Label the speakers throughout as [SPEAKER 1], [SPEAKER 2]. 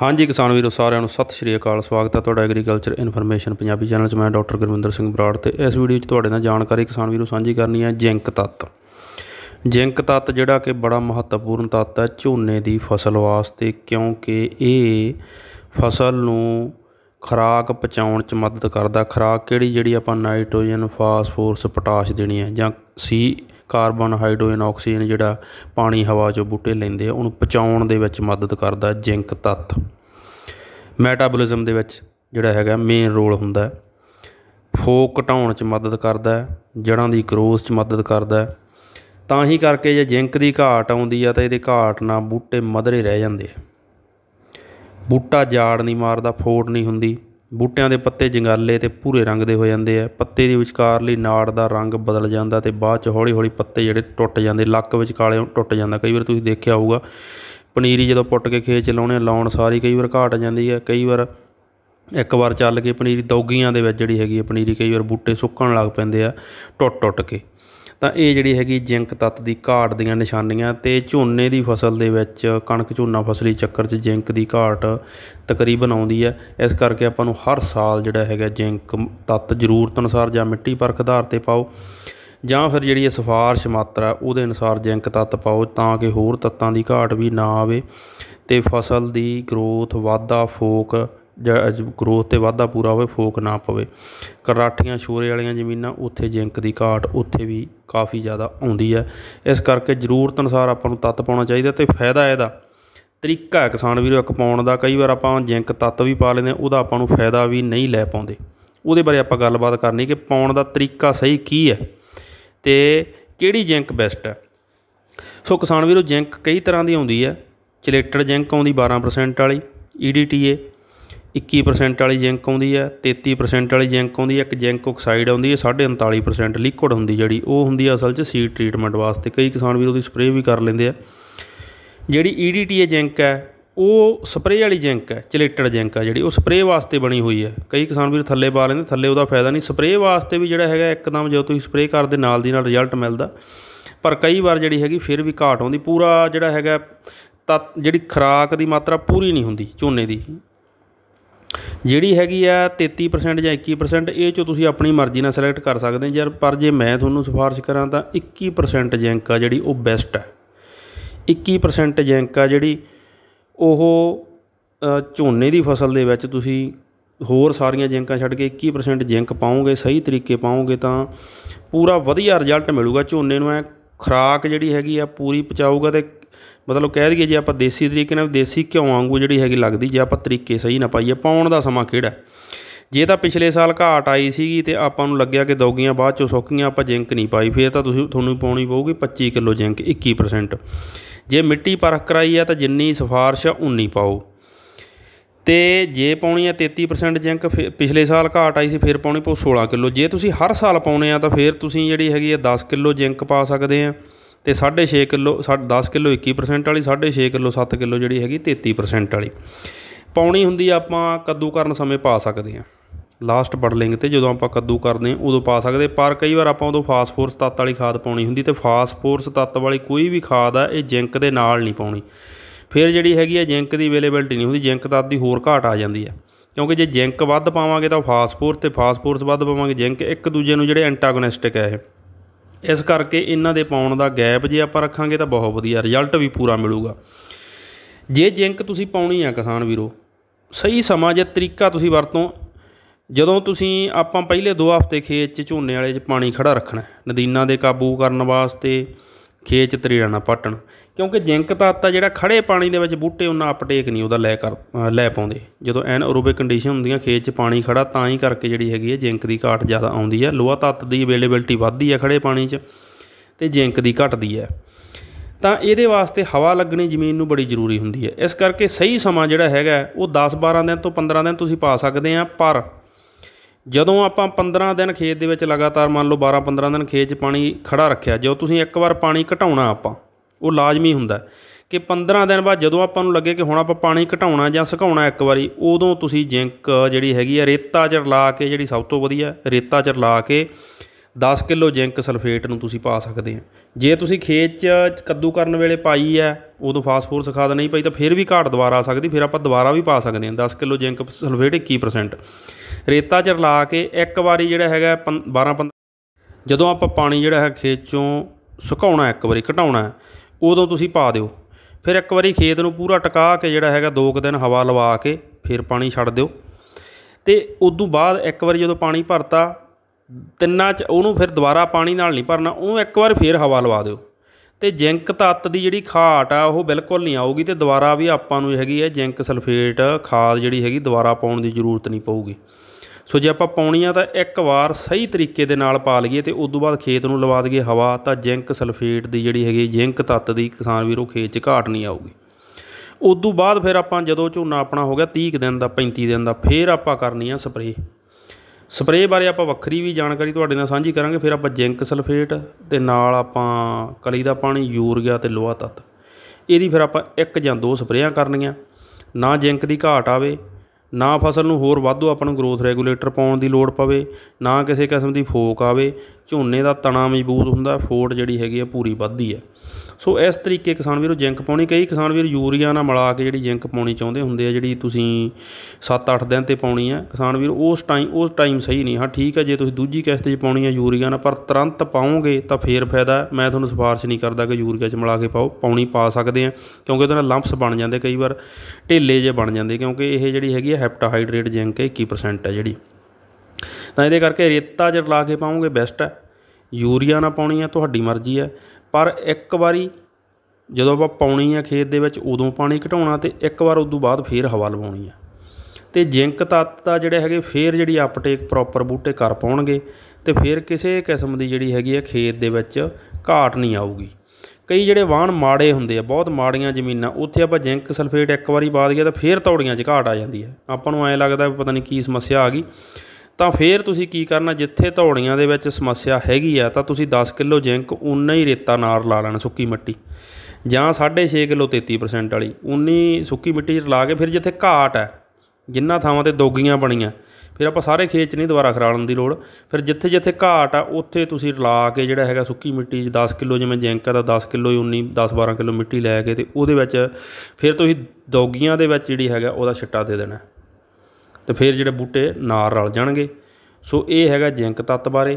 [SPEAKER 1] ਹਾਂਜੀ ਕਿਸਾਨ ਵੀਰੋ ਸਾਰਿਆਂ ਨੂੰ ਸਤਿ ਸ਼੍ਰੀ ਅਕਾਲ ਸਵਾਗਤ ਹੈ ਤੁਹਾਡਾ ਐਗਰੀਕਲਚਰ ਇਨਫੋਰਮੇਸ਼ਨ ਪੰਜਾਬੀ ਚੈਨਲ 'ਚ ਮੈਂ ਡਾਕਟਰ ਗੁਰਵਿੰਦਰ ਸਿੰਘ ਬਰਾੜ ਤੇ ਇਸ ਵੀਡੀਓ 'ਚ ਤੁਹਾਡੇ ਨਾਲ ਜਾਣਕਾਰੀ ਕਿਸਾਨ ਵੀਰੋ ਸਾਂਝੀ ਕਰਨੀ ਹੈ ਜਿੰਕ ਤੱਤ ਜਿੰਕ ਤੱਤ ਜਿਹੜਾ ਕਿ ਬੜਾ ਮਹੱਤਵਪੂਰਨ ਤੱਤ ਹੈ ਝੋਨੇ ਦੀ ਫਸਲ ਵਾਸਤੇ ਕਿਉਂਕਿ ਇਹ ਫਸਲ ਨੂੰ ਖਰਾਕ ਪਚਾਉਣ ਚ ਮਦਦ ਕਰਦਾ ਖਰਾਕ ਕਿਹੜੀ ਜਿਹੜੀ ਆਪਾਂ ਨਾਈਟ੍ਰੋਜਨ ਫਾਸਫੋਰਸ ਪੋਟਾਸ਼ ਦੇਣੀ ਹੈ ਜਾਂ ਸੀ ਕਾਰਬਨ ਹਾਈਡਰੋਜਨ ਆਕਸੀਜਨ ਜਿਹੜਾ ਪਾਣੀ ਹਵਾ ਚੋਂ ਬੂਟੇ ਲੈਂਦੇ ਆ ਉਹਨੂੰ ਪਚਾਉਣ ਦੇ ਵਿੱਚ ਮਦਦ ਕਰਦਾ ਜ਼ਿੰਕ ਤੱਤ ਮੈਟਾਬੋਲਿਜ਼ਮ ਦੇ ਵਿੱਚ ਜਿਹੜਾ ਹੈਗਾ ਮੇਨ ਰੋਲ ਹੁੰਦਾ ਫੋਕ ਘਟਾਉਣ 'ਚ ਮਦਦ ਕਰਦਾ ਜੜਾਂ ਦੀ ਗਰੋਥ 'ਚ ਮਦਦ ਕਰਦਾ ਤਾਂ ਹੀ ਕਰਕੇ ਜੇ ਜ਼ਿੰਕ ਦੀ ਘਾਟ ਆਉਂਦੀ ਆ ਤਾਂ ਇਹਦੇ ਘਾਟ ਨਾਲ ਬੂਟੇ ਮਧਰੇ ਰਹਿ ਜਾਂਦੇ ਆ ਬੂਟਾ ਜਾੜ ਨਹੀਂ ਮਾਰਦਾ ਫੋੜ ਨਹੀਂ ਹੁੰਦੀ ਬੂਟਿਆਂ ਦੇ ਪੱਤੇ ਜੰਗਾਲੇ ਤੇ ਪੂਰੇ ਰੰਗ ਦੇ ਹੋ ਜਾਂਦੇ ਆ ਪੱਤੇ ਵਿਚਕਾਰ ਵਿਚਕਾਰਲੀ ਨਾੜ ਦਾ ਰੰਗ ਬਦਲ ਜਾਂਦਾ ਤੇ ਬਾਅਦ ਚ ਹੌਲੀ-ਹੌਲੀ ਪੱਤੇ ਜਿਹੜੇ ਟੁੱਟ ਜਾਂਦੇ ਲੱਕ ਵਿਚਕਾਲੇ ਟੁੱਟ ਜਾਂਦਾ ਕਈ ਵਾਰ ਤੁਸੀਂ ਦੇਖਿਆ ਹੋਊਗਾ ਪਨੀਰੀ ਜਦੋਂ ਪੁੱਟ ਕੇ ਖੇਚ ਲਾਉਣੇ ਲਾਉਣ ਸਾਰੀ ਕਈ ਵਾਰ ਘਾਟ ਜਾਂਦੀ ਹੈ ਕਈ ਵਾਰ ਇੱਕ ਵਾਰ ਚੱਲ ਕੇ ਪਨੀਰੀ ਦੌਗੀਆਂ ਦੇ ਵਿੱਚ ਜਿਹੜੀ ਹੈਗੀ ਹੈ ਪਨੀਰੀ ਕਈ ਵਾਰ ਬੂਟੇ ਸੁੱਕਣ ਲੱਗ ਪੈਂਦੇ ਆ ਟੁੱਟ-ਟੁੱਟ ਕੇ ਤਾਂ ਇਹ ਜਿਹੜੀ ਹੈਗੀ ਜਿੰਕ ਤੱਤ ਦੀ ਘਾਟ ਦੀਆਂ ਨਿਸ਼ਾਨੀਆਂ ਤੇ ਝੋਨੇ ਦੀ ਫਸਲ ਦੇ ਵਿੱਚ ਕਣਕ ਝੋਨਾ ਫਸਲੀ ਚੱਕਰ 'ਚ ਜਿੰਕ ਦੀ ਘਾਟ ਤਕਰੀਬਨ ਆਉਂਦੀ ਹੈ ਇਸ ਕਰਕੇ ਆਪਾਂ ਨੂੰ ਹਰ ਸਾਲ ਜਿਹੜਾ ਹੈਗਾ ਜਿੰਕ ਤੱਤ ਜ਼ਰੂਰਤ ਅਨੁਸਾਰ ਜਾਂ ਮਿੱਟੀ ਪਰਖ ਆਧਾਰ ਤੇ ਪਾਓ ਜਾਂ ਫਿਰ ਜਿਹੜੀ ਇਹ ਮਾਤਰਾ ਉਹਦੇ ਅਨੁਸਾਰ ਜਿੰਕ ਤੱਤ ਪਾਓ ਤਾਂ ਕਿ ਹੋਰ ਤੱਤਾਂ ਦੀ ਘਾਟ ਵੀ ਨਾ ਆਵੇ ਤੇ ਫਸਲ ਦੀ ਗਰੋਥ ਵਾਧਾ ਫੋਕ ਗਰੋਥ ਤੇ ਵਾਧਾ ਪੂਰਾ ਹੋਵੇ ਫੋਕ ਨਾ ਪਵੇ ਕਰਾਠੀਆਂ ਸ਼ੋਰੇ ਵਾਲੀਆਂ ਜ਼ਮੀਨਾਂ ਉੱਥੇ ਜ਼ਿੰਕ ਦੀ ਘਾਟ ਉੱਥੇ ਵੀ ਕਾਫੀ ਜ਼ਿਆਦਾ ਆਉਂਦੀ ਹੈ ਇਸ ਕਰਕੇ ਜ਼ਰੂਰਤ ਅਨੁਸਾਰ ਆਪਾਂ ਨੂੰ ਤੱਤ ਪਾਉਣਾ ਚਾਹੀਦਾ ਤੇ ਫਾਇਦਾ ਇਹਦਾ ਤਰੀਕਾ ਹੈ ਕਿਸਾਨ ਵੀਰੋ ਇੱਕ ਪਾਉਣ ਦਾ ਕਈ ਵਾਰ ਆਪਾਂ ਜ਼ਿੰਕ ਤੱਤ ਵੀ ਪਾ ਲੈਂਦੇ ਉਹਦਾ ਆਪਾਂ ਨੂੰ ਫਾਇਦਾ ਵੀ ਨਹੀਂ ਲੈ ਪਾਉਂਦੇ ਉਹਦੇ ਬਾਰੇ ਆਪਾਂ ਗੱਲਬਾਤ ਕਰਨੀ ਕਿ ਪਾਉਣ ਦਾ ਤਰੀਕਾ ਸਹੀ ਕੀ ਹੈ ਤੇ ਕਿਹੜੀ ਜ਼ਿੰਕ ਬੈਸਟ ਹੈ ਸੋ ਕਿਸਾਨ ਵੀਰੋ ਜ਼ਿੰਕ ਕਈ ਤਰ੍ਹਾਂ ਦੀ ਆਉਂਦੀ ਹੈ ਚਲੇਟਰ ਜ਼ਿੰਕ ਆਉਂਦੀ 12% ਵਾਲੀ ਈਡੀਟੀਏ e 21% ਵਾਲੀ ਜ਼ਿੰਕ ਆਉਂਦੀ ਹੈ 33% ਵਾਲੀ ਜ਼ਿੰਕ ਆਉਂਦੀ ਹੈ ਇੱਕ ਜ਼ਿੰਕ ਆਕਸਾਈਡ ਆਉਂਦੀ ਹੈ 39.5% ਲਿਕੁਇਡ ਹੁੰਦੀ ਜਿਹੜੀ ਉਹ ਹੁੰਦੀ ਆ ਅਸਲ 'ਚ ਸੀਡ ਟ੍ਰੀਟਮੈਂਟ ਵਾਸਤੇ ਕਈ ਕਿਸਾਨ ਵੀ ਉਹਦੀ ਸਪਰੇਅ ਵੀ ਕਰ ਲੈਂਦੇ ਆ ਜਿਹੜੀ ਈਡੀਟੀ e ਹੈ ਜ਼ਿੰਕ ਹੈ ਉਹ ਸਪਰੇਅ ਵਾਲੀ ਜ਼ਿੰਕ ਹੈ ਚਲੇਟਡ ਜ਼ਿੰਕ ਹੈ ਜਿਹੜੀ ਉਹ ਸਪਰੇਅ ਵਾਸਤੇ ਬਣੀ ਹੋਈ ਹੈ ਕਈ ਕਿਸਾਨ ਵੀਰ ਥੱਲੇ ਪਾ ਲੈਂਦੇ ਥੱਲੇ ਉਹਦਾ ਫਾਇਦਾ ਨਹੀਂ ਸਪਰੇਅ ਵਾਸਤੇ ਵੀ ਜਿਹੜਾ ਹੈਗਾ ਇੱਕਦਮ ਜਦੋਂ ਤੁਸੀਂ ਸਪਰੇਅ ਕਰਦੇ ਨਾਲ ਦੀ ਨਾਲ ਰਿਜ਼ਲਟ ਮਿਲਦਾ ਪਰ ਕਈ ਵਾਰ ਜਿਹੜੀ ਹੈਗੀ ਫਿਰ ਵੀ ਘਾਟ ਆਉਂਦੀ ਪੂਰਾ ਜਿਹੜਾ ਹੈਗਾ ਤਾਂ ਜਿਹੜੀ ਖਰਾਕ ਦੀ ਮਾਤਰਾ ਪੂਰੀ ਨਹੀਂ ਹੁੰਦੀ ਝੋਨੇ ਦੀ ਜਿਹੜੀ ਹੈਗੀ ਆ 33% ਜਾਂ 21% ਇਹ 'ਚੋਂ ਤੁਸੀਂ ਆਪਣੀ ਮਰਜ਼ੀ ਨਾਲ ਸਿਲੈਕਟ ਕਰ ਸਕਦੇ ਯਾਰ ਪਰ ਜੇ ਮੈਂ ਤੁਹਾਨੂੰ ਸਿਫਾਰਿਸ਼ ਕਰਾਂ ਤਾਂ 21% ਜੈਂਕ ਆ ਜਿਹੜੀ ਉਹ ਬੈਸਟ ਹੈ 21% ਜੈਂਕ ਆ ਜਿਹੜੀ ਉਹ ਝੋਨੇ ਦੀ ਫਸਲ ਦੇ ਵਿੱਚ ਤੁਸੀਂ ਹੋਰ ਸਾਰੀਆਂ ਜਿੰਕਾਂ ਛੱਡ ਕੇ 21% ਜਿੰਕ ਪਾਉਂਗੇ ਸਹੀ ਤਰੀਕੇ ਪਾਉਂਗੇ ਤਾਂ ਪੂਰਾ ਵਧੀਆ ਰਿਜ਼ਲਟ ਮਿਲੂਗਾ ਝੋਨੇ ਨੂੰ ਐ ਖਰਾਕ ਜਿਹੜੀ ਹੈਗੀ ਆ ਪੂਰੀ ਪਚਾਊਗਾ ਤੇ ਮਤਲਬ ਕਹਿ ਦਈਏ ਜੇ ਆਪਾਂ ਦੇਸੀ ਤਰੀਕੇ ਨਾਲ ਦੇਸੀ ਘਿਓ ਵਾਂਗੂ ਜਿਹੜੀ ਹੈਗੀ ਲੱਗਦੀ ਜੇ ਆਪਾਂ ਤਰੀਕੇ ਸਹੀ ਨਾ ਪਾਈਏ ਪਾਉਣ ਦਾ ਸਮਾਂ ਕਿਹੜਾ ਜੇ ਤਾਂ ਪਿਛਲੇ ਸਾਲ ਘਾਟ ਆਈ ਸੀਗੀ ਤੇ ਆਪਾਂ ਨੂੰ ਲੱਗਿਆ ਕਿ ਦੌਗੀਆਂ ਬਾਅਦ ਚੋਂ ਸੁੱਕੀਆਂ ਆਪਾਂ ਜਿੰਕ ਨਹੀਂ ਪਾਈ ਫੇਰ ਤਾਂ ਤੁਸੀਂ ਤੁਹਾਨੂੰ ਪਾਉਣੀ ਪਊਗੀ 25 ਕਿਲੋ ਜਿੰਕ 21% ਜੇ ਮਿੱਟੀ ਪਰਖ ਕਰਾਈ ਆ ਤਾਂ ਜਿੰਨੀ ਸਿਫਾਰਿਸ਼ ਆ ਉਨੀ ਪਾਓ ਤੇ ਜੇ ਪਾਉਣੀ ਆ 33% ਜਿੰਕ ਪਿਛਲੇ ਸਾਲ ਘਾਟ ਆਈ ਸੀ ਫੇਰ ਪਾਉਣੀ ਪਊ 16 ਕਿਲੋ ਜੇ ਤੁਸੀਂ ਹਰ ਸਾਲ ਪਾਉਨੇ ਆ ਤਾਂ ਫੇਰ ਤੁਸੀਂ ਜਿਹੜੀ ਹੈਗੀ ਆ 10 ਕਿਲੋ ਜਿੰਕ ਪਾ ਸਕਦੇ ਆ ਤੇ 6.5 ਕਿਲੋ 10 ਕਿਲੋ 21% ਵਾਲੀ 6.5 ਕਿਲੋ 7 ਕਿਲੋ ਜਿਹੜੀ ਹੈਗੀ 33% ਵਾਲੀ ਪਾਉਣੀ ਹੁੰਦੀ ਆਪਾਂ ਕੱਦੂ ਕਰਨ ਸਮੇਂ ਪਾ ਸਕਦੇ ਆ ਲਾਸਟ ਬਡਲਿੰਗ ਤੇ ਜਦੋਂ ਆਪਾਂ ਕੱਦੂ ਕਰਦੇ ਆ ਉਦੋਂ ਪਾ ਸਕਦੇ ਪਰ ਕਈ ਵਾਰ ਆਪਾਂ ਉਦੋਂ ਫਾਸਫੋਰਸ ਤੱਤ ਵਾਲੀ ਖਾਦ ਪਾਉਣੀ ਹੁੰਦੀ ਤੇ ਫਾਸਫੋਰਸ ਤੱਤ ਵਾਲੀ ਕੋਈ ਵੀ ਖਾਦ ਆ ਇਹ ਜ਼ਿੰਕ ਦੇ ਨਾਲ ਨਹੀਂ ਪਾਉਣੀ ਫਿਰ ਜਿਹੜੀ ਹੈਗੀ ਹੈ ਜ਼ਿੰਕ ਦੀ ਅਵੇਲੇਬਿਲਟੀ ਨਹੀਂ ਹੁੰਦੀ ਜ਼ਿੰਕ ਤੱਤ ਦੀ ਹੋਰ ਘਾਟ ਆ ਜਾਂਦੀ ਹੈ ਕਿਉਂਕਿ ਜੇ ਜ਼ਿੰਕ ਵੱਧ ਪਾਵਾਂਗੇ ਤਾਂ ਫਾਸਫੋਰਸ ਤੇ ਫਾਸਫੋਰਸ ਵੱਧ ਪਾਵਾਂਗੇ ਜ਼ਿੰਕ ਇੱਕ ਦੂਜੇ ਨੂੰ ਜਿਹੜੇ ਐਂਟਾਗੋਨਿਸਟਿਕ ਹੈ ਇਹ ਇਸ ਕਰਕੇ ਇਹਨਾਂ ਦੇ ਪਾਉਣ ਦਾ ਗੈਪ ਜੇ ਆਪਾਂ ਰੱਖਾਂਗੇ ਤਾਂ ਬਹੁਤ ਵਧੀਆ ਰਿਜ਼ਲਟ ਵੀ ਪੂਰਾ ਮਿਲੂਗਾ ਜੇ ਜਿੰਕ ਤੁਸੀਂ ਪਾਉਣੀ ਆ ਕਿਸਾਨ ਵੀਰੋ ਸਹੀ ਸਮਾਂ ਜੇ ਤਰੀਕਾ ਤੁਸੀਂ ਵਰਤੋ ਜਦੋਂ ਤੁਸੀਂ ਆਪਾਂ ਪਹਿਲੇ 2 ਹਫ਼ਤੇ ਖੇਤ 'ਚ ਝੋਨੇ ਵਾਲੇ 'ਚ ਪਾਣੀ ਖੜਾ ਰੱਖਣਾ ਨਦੀਨਾਂ ਦੇ ਕਾਬੂ ਕਰਨ ਵਾਸਤੇ ਖੇਚ ਤਰੀੜਾ ਨਾ ਪਾਟਣ ਕਿਉਂਕਿ ਜਿੰਕ ਤੱਤ ਆ ਜਿਹੜਾ ਖੜੇ ਪਾਣੀ ਦੇ ਵਿੱਚ ਬੂਟੇ ਉਹਨਾਂ ਅਪਟੇਕ ਨਹੀਂ ਉਹਦਾ ਲੈ ਕਰ ਲੈ ਪਾਉਂਦੇ ਜਦੋਂ ਐਨ ਅਰੋਬਿਕ ਕੰਡੀਸ਼ਨ ਹੁੰਦੀਆਂ ਖੇਤ 'ਚ ਪਾਣੀ ਖੜਾ ਤਾਂ ਹੀ ਕਰਕੇ ਜਿਹੜੀ ਹੈਗੀ ਹੈ ਜਿੰਕ ਦੀ ਘਾਟ ਜ਼ਿਆਦਾ ਆਉਂਦੀ ਹੈ ਲੋਹਾ ਤੱਤ ਦੀ ਅਵੇਲੇਬਿਲਟੀ ਵੱਧਦੀ ਹੈ ਖੜੇ ਪਾਣੀ 'ਚ ਤੇ ਜਿੰਕ ਦੀ ਘਟਦੀ ਹੈ ਤਾਂ ਇਹਦੇ ਵਾਸਤੇ ਹਵਾ ਲੱਗਣੀ ਜ਼ਮੀਨ ਨੂੰ ਬੜੀ ਜ਼ਰੂਰੀ ਹੁੰਦੀ ਹੈ ਇਸ ਕਰਕੇ ਸਹੀ ਸਮਾਂ ਜਿਹੜਾ ਹੈਗਾ ਉਹ 10 12 ਦਿਨ ਤੋਂ 15 ਦਿਨ ਤੁਸੀਂ ਪਾ ਸਕਦੇ ਆ ਪਰ ਜਦੋਂ ਆਪਾਂ 15 ਦਿਨ ਖੇਤ ਦੇ ਵਿੱਚ ਲਗਾਤਾਰ ਮੰਨ ਲਓ 12 15 ਦਿਨ ਖੇਤ 'ਚ ਪਾਣੀ ਖੜਾ ਰੱਖਿਆ ਜੋ ਤੁਸੀਂ ਇੱਕ ਵਾਰ ਪਾਣੀ ਘਟਾਉਣਾ ਆਪਾਂ ਉਹ ਲਾਜ਼ਮੀ ਹੁੰਦਾ ਕਿ 15 ਦਿਨ ਬਾਅਦ ਜਦੋਂ ਆਪਾਂ ਨੂੰ ਲੱਗੇ ਕਿ ਹੁਣ ਆਪਾਂ ਪਾਣੀ ਘਟਾਉਣਾ ਜਾਂ ਸੁਕਾਉਣਾ ਇੱਕ ਵਾਰੀ ਉਦੋਂ ਤੁਸੀਂ ਜਿੰਕ ਜਿਹੜੀ ਹੈਗੀ ਆ ਰੇਤਾ ਚ ਰਲਾ ਕੇ ਜਿਹੜੀ ਸਭ ਤੋਂ ਵਧੀਆ ਰੇਤਾ ਚ ਰਲਾ ਕੇ 10 ਕਿਲੋ ਜਿੰਕ ਸਲਫੇਟ ਨੂੰ ਤੁਸੀਂ ਪਾ ਸਕਦੇ ਆ ਜੇ ਤੁਸੀਂ ਖੇਤ 'ਚ ਕੱਦੂ ਕਰਨ ਵੇਲੇ ਪਾਈ ਹੈ ਉਦੋਂ ਫਾਸਫੋਰਸ ਖਾਦ ਨਹੀਂ ਪਾਈ ਤਾਂ ਫਿਰ ਵੀ ਘਾਟ ਦੁਬਾਰਾ ਆ ਸਕਦੀ ਫਿਰ ਆਪਾਂ ਦੁਬਾਰਾ ਵੀ ਪਾ ਸਕਦੇ ਆ 10 ਕਿਲੋ ਜਿੰਕ ਸਲਫੇਟ 21% ਰੇਤਾ 'ਚ ਰਲਾ ਕੇ ਇੱਕ ਵਾਰੀ ਜਿਹੜਾ ਹੈਗਾ 12 15 ਜਦੋਂ ਆਪਾਂ ਪਾਣੀ ਜਿਹੜਾ ਹੈ ਖੇਤ 'ਚੋਂ ਸੁਕਾਉਣਾ ਇੱਕ ਵਾਰੀ ਘਟਾਉਣਾ ਉਦੋਂ ਤੁਸੀਂ ਪਾ ਦਿਓ ਫਿਰ ਇੱਕ ਵਾਰੀ ਖੇਤ ਨੂੰ ਪੂਰਾ ਟਿਕਾ ਕੇ ਜਿਹੜਾ ਹੈਗਾ 2 ਕੁ ਦਿਨ ਹਵਾ ਲਵਾ ਕੇ ਫਿਰ ਪਾਣੀ ਛੱਡ ਦਿਓ ਤੇ ਉਦੋਂ ਬਾਅਦ ਇੱਕ ਵਾਰੀ ਜਦੋਂ ਪਾਣੀ ਭਰਤਾ ਤਿੰਨਾਂ 'ਚ ਉਹਨੂੰ ਫਿਰ ਦੁਬਾਰਾ ਪਾਣੀ ਨਾਲ ਨਹੀਂ ਭਰਨਾ ਉਹਨੂੰ ਇੱਕ ਵਾਰ ਫਿਰ ਹਵਾ ਲਵਾ ਦਿਓ ਤੇ ਜਿੰਕ ਤੱਤ ਦੀ ਜਿਹੜੀ ਖਾਟ ਆ ਉਹ ਬਿਲਕੁਲ ਨਹੀਂ ਆਊਗੀ ਤੇ ਦੁਬਾਰਾ ਵੀ ਆਪਾਂ ਨੂੰ ਹੈਗੀ ਹੈ ਜਿੰਕ ਸਲਫੇਟ ਖਾਦ ਜਿਹੜੀ ਹੈਗੀ ਦੁਬਾਰਾ ਪਾਉਣ ਦੀ ਜ਼ਰੂਰਤ ਨਹੀਂ ਪਊਗੀ ਸੋ ਜੇ ਆਪਾਂ ਪਾਉਣੀ ਆ ਤਾਂ ਇੱਕ ਵਾਰ ਸਹੀ ਤਰੀਕੇ ਦੇ ਨਾਲ ਪਾ ਲਈਏ ਤੇ ਉਸ ਤੋਂ ਬਾਅਦ ਖੇਤ ਨੂੰ ਲਵਾ ਦਈਏ ਹਵਾ ਤਾਂ ਜ਼ਿੰਕ ਸਲਫੇਟ ਦੀ ਜਿਹੜੀ ਹੈਗੀ ਜ਼ਿੰਕ ਤੱਤ ਦੀ ਕਿਸਾਨ ਵੀਰੋ ਖੇਤ 'ਚ ਘਾਟ ਨਹੀਂ ਆਊਗੀ ਉਸ ਤੋਂ ਬਾਅਦ ਫਿਰ ਆਪਾਂ ਜਦੋਂ ਝੋਨਾ ਆਪਣਾ ਹੋ ਗਿਆ 30 ਦਿਨ ਦਾ 35 ਦਿਨ ਦਾ ਫਿਰ ਆਪਾਂ ਕਰਨੀ ਆ ਸਪਰੇ ਸਪਰੇ ਬਾਰੇ ਆਪਾਂ ਵੱਖਰੀ ਵੀ ਜਾਣਕਾਰੀ ਤੁਹਾਡੇ ਨਾਲ ਸਾਂਝੀ ਕਰਾਂਗੇ ਫਿਰ ਆਪਾਂ ਜ਼ਿੰਕ ਸਲਫੇਟ ਤੇ ਨਾਲ ਆਪਾਂ ਕਲੀ ਦਾ ਪਾਣੀ ਯੂਰੀਆ ਤੇ ਲੋਹਾ ਤੱਤ ਇਹਦੀ ਫਿਰ ਆਪਾਂ ਇੱਕ ਜਾਂ ਦੋ ਸਪਰੇਆਂ ਕਰਨੀਆਂ ਨਾ ਜ਼ਿੰਕ ਦੀ ਘਾਟ ਆਵੇ ਨਾ ਫਸਲ ਨੂੰ ਹੋਰ ਵਾਧੂ ਆਪਾਂ ਨੂੰ ਗਰੋਥ ਰੈਗੂਲੇਟਰ ਪਾਉਣ ਦੀ ਲੋੜ ਪਵੇ ਨਾ ਕਿਸੇ ਕਿਸਮ ਦੀ ਫੋਕ ਆਵੇ ਝੋਨੇ ਦਾ ਤਣਾ ਮਜ਼ਬੂਤ ਹੁੰਦਾ ਫੋੜ ਜਿਹੜੀ ਹੈਗੀ ਆ ਪੂਰੀ ਵੱਧਦੀ ਆ ਸੋ ਇਸ ਤਰੀਕੇ ਕਿਸਾਨ ਵੀਰੋ ਜਿੰਕ ਪਾਉਣੀ ਕਈ ਕਿਸਾਨ ਵੀਰ ਯੂਰੀਆ ਨਾਲ ਮਿਲਾ ਕੇ ਜਿਹੜੀ ਜਿੰਕ ਪਾਉਣੀ ਚਾਹੁੰਦੇ ਹੁੰਦੇ ਆ ਜਿਹੜੀ ਤੁਸੀਂ 7-8 ਦਿਨ ਤੇ ਪਾਉਣੀ ਆ ਕਿਸਾਨ ਵੀਰ ਉਸ ਟਾਈਮ ਉਸ ਟਾਈਮ ਸਹੀ ਨਹੀਂ ਹਾਂ ਠੀਕ ਹੈ ਜੇ ਤੁਸੀਂ ਦੂਜੀ ਕਿਸ਼ਤ 'ਚ ਪਾਉਣੀ ਆ ਯੂਰੀਆ ਨਾਲ ਪਰ ਤੁਰੰਤ ਪਾਉਂਗੇ ਤਾਂ ਫੇਰ ਫਾਇਦਾ ਮੈਂ ਤੁਹਾਨੂੰ ਸਿਫਾਰਿਸ਼ ਨਹੀਂ ਕਰਦਾ ਕਿ ਯੂਰੀਆ 'ਚ ਮਿਲਾ ਕੇ ਪਾਓ ਪਾਉਣੀ ਪਾ ਸਕਦੇ ਆ ਕਿਉਂਕਿ ਉਹਦੇ ਨਾਲ ਲੰਪਸ ਬਣ ਜਾਂਦੇ ਕਈ ਵਾਰ ਢੇਲੇ ਜੇ ਬਣ ਜਾਂਦੇ ਕਿਉਂਕਿ ਇਹ ਜਿਹੜੀ ਹੈਗੀ ਹੈ ਹੈਪਟਾਹਾਈਡਰੇਟ ਜਿੰਕ 21% ਹੈ ਜਿਹੜੀ ਤਾਂ ਇਹਦੇ ਕਰਕੇ ਰੇਤਾ ਲਾ ਕੇ ਪਾਉਂਗੇ ਬੈਸਟ ਹੈ ਯੂਰੀਆ ਨਾ ਪਾਉਣੀ ਹੈ ਤੁਹਾਡੀ ਮਰਜ਼ੀ ਹੈ ਪਰ ਇੱਕ ਵਾਰੀ ਜਦੋਂ ਆਪਾਂ ਪਾਉਣੀ ਹੈ ਖੇਤ ਦੇ ਵਿੱਚ ਉਦੋਂ ਪਾਣੀ ਘਟਾਉਣਾ ਤੇ ਇੱਕ ਵਾਰ ਉਦੋਂ ਬਾਅਦ ਫੇਰ ਹਵਾ ਲਵਾਉਣੀ ਹੈ ਤੇ ਜਿੰਕ ਤੱਤ ਦਾ ਜਿਹੜੇ ਹੈਗੇ ਫੇਰ ਜਿਹੜੀ ਅਪਟੇਕ ਪ੍ਰੋਪਰ ਬੂਟੇ ਕਰ ਪਾਉਣਗੇ ਤੇ ਫੇਰ ਕਿਸੇ ਕਿਸਮ ਦੀ ਜਿਹੜੀ ਹੈਗੀ ਹੈ ਖੇਤ ਦੇ ਵਿੱਚ ਘਾਟ ਨਹੀਂ ਆਊਗੀ ਕਈ ਜਿਹੜੇ ਵਾਹਣ ਮਾੜੇ ਹੁੰਦੇ ਆ ਬਹੁਤ ਮਾੜੀਆਂ ਜ਼ਮੀਨਾਂ ਉੱਥੇ ਆਪਾਂ ਜ਼ਿੰਕ ਸਲਫੇਟ ਇੱਕ ਵਾਰੀ ਪਾ ਦਈਏ ਤਾਂ ਫੇਰ ਤੌੜੀਆਂ 'ਚ ਘਾਟ ਆ ਜਾਂਦੀ ਹੈ ਆਪਾਂ ਨੂੰ ਐਂ ਲੱਗਦਾ ਪਤਾ ਨਹੀਂ ਕੀ ਸਮੱਸਿਆ ਆ ਗਈ ਤਾਂ ਫਿਰ ਤੁਸੀਂ ਕੀ ਕਰਨਾ ਜਿੱਥੇ ਧੌੜੀਆਂ ਦੇ ਵਿੱਚ ਸਮੱਸਿਆ ਹੈਗੀ ਆ ਤਾਂ ਤੁਸੀਂ 10 ਕਿਲੋ ਜ਼ਿੰਕ ਉਨਾ ਹੀ ਰੇਤਾ ਨਾਰ ਲਾ ਲੈਣਾ ਸੁੱਕੀ ਮਿੱਟੀ ਜਾਂ 6.5 ਕਿਲੋ 33% ਵਾਲੀ ਉਨੀ ਸੁੱਕੀ ਮਿੱਟੀ ਲਾ ਕੇ ਫਿਰ ਜਿੱਥੇ ਘਾਟ ਹੈ ਜਿੰਨਾ ਥਾਵਾਂ ਤੇ ਦੋਗੀਆਂ ਬਣੀਆਂ ਫਿਰ ਆਪਾਂ ਸਾਰੇ ਖੇਤ 'ਚ ਨਹੀਂ ਦੁਬਾਰਾ ਖਰਾਲਣ ਦੀ ਲੋੜ ਫਿਰ ਜਿੱਥੇ ਜਿੱਥੇ ਘਾਟ ਆ ਉੱਥੇ ਤੁਸੀਂ ਲਾ ਕੇ ਜਿਹੜਾ ਹੈਗਾ ਸੁੱਕੀ ਮਿੱਟੀ 'ਚ 10 ਕਿਲੋ ਜਿਵੇਂ ਜਿੰਕ ਦਾ 10 ਕਿਲੋ ਉਨੀ 10 12 ਕਿਲੋ ਮਿੱਟੀ ਲੈ ਕੇ ਤੇ ਉਹਦੇ ਵਿੱਚ ਫਿਰ ਤੁਸੀਂ ਦੋਗੀਆਂ ਦੇ ਵਿੱਚ ਜਿਹੜੀ ਹੈਗਾ ਉਹਦਾ ਛਿੱਟਾ ਦੇ ਦੇਣਾ ਤੇ ਫਿਰ ਜਿਹੜੇ ਬੂਟੇ ਨਾਲ ਰਲ ਜਾਣਗੇ ਸੋ ਇਹ ਹੈਗਾ ਜਿੰਕ ਤੱਤ ਬਾਰੇ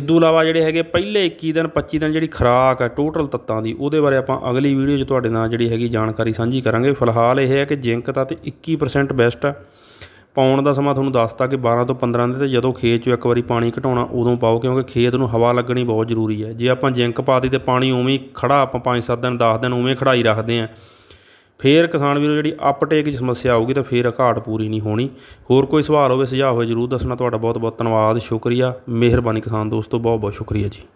[SPEAKER 1] ਇਦੋਂ ਇਲਾਵਾ ਜਿਹੜੇ ਹੈਗੇ ਪਹਿਲੇ 21 ਦਿਨ 25 ਦਿਨ ਜਿਹੜੀ ਖੁਰਾਕ ਹੈ ਟੋਟਲ ਤੱਤਾਂ ਦੀ ਉਹਦੇ ਬਾਰੇ ਆਪਾਂ ਅਗਲੀ ਵੀਡੀਓ 'ਚ ਤੁਹਾਡੇ ਨਾਲ ਜਿਹੜੀ ਹੈਗੀ ਜਾਣਕਾਰੀ ਸਾਂਝੀ ਕਰਾਂਗੇ ਫਿਲਹਾਲ ਇਹ ਹੈ ਕਿ ਜਿੰਕ ਤੱਤ 21% ਬੈਸਟ ਹੈ ਪਾਉਣ ਦਾ ਸਮਾਂ ਤੁਹਾਨੂੰ ਦੱਸਤਾ ਕਿ 12 ਤੋਂ 15 ਦਿਨ ਤੇ ਜਦੋਂ ਖੇਤ 'ਚੋਂ ਇੱਕ ਵਾਰੀ ਪਾਣੀ ਘਟਾਉਣਾ ਉਦੋਂ ਪਾਓ ਕਿਉਂਕਿ ਖੇਤ ਨੂੰ ਹਵਾ ਲੱਗਣੀ ਬਹੁਤ ਜ਼ਰੂਰੀ ਹੈ ਜੇ ਆਪਾਂ ਜਿੰਕ ਪਾਤੀ ਤੇ ਪਾਣੀ ਉਵੇਂ ਹੀ ਖੜਾ ਆਪਾਂ 5-7 ਦਿਨ 10 ਦਿਨ ਉਵੇਂ ਖੜਾਈ ਰੱਖਦੇ ਆਂ ਫੇਰ ਕਿਸਾਨ ਵੀਰੋ ਜਿਹੜੀ ਅਪਟੇਕ ਦੀ ਸਮੱਸਿਆ ਆਊਗੀ ਤਾਂ ਫੇਰ ਘਾਟ ਪੂਰੀ ਨਹੀਂ ਹੋਣੀ ਹੋਰ ਕੋਈ ਸਵਾਲ ਹੋਵੇ ਸੁਝਾਅ ਹੋਵੇ ਜ਼ਰੂਰ ਦੱਸਣਾ ਤੁਹਾਡਾ ਬਹੁਤ ਬਹੁਤ ਧੰਨਵਾਦ ਸ਼ੁਕਰੀਆ ਮਿਹਰਬਾਨੀ ਕਿਸਾਨ ਦੋਸਤੋ ਬਹੁਤ ਬਹੁਤ ਸ਼ੁਕਰੀਆ ਜੀ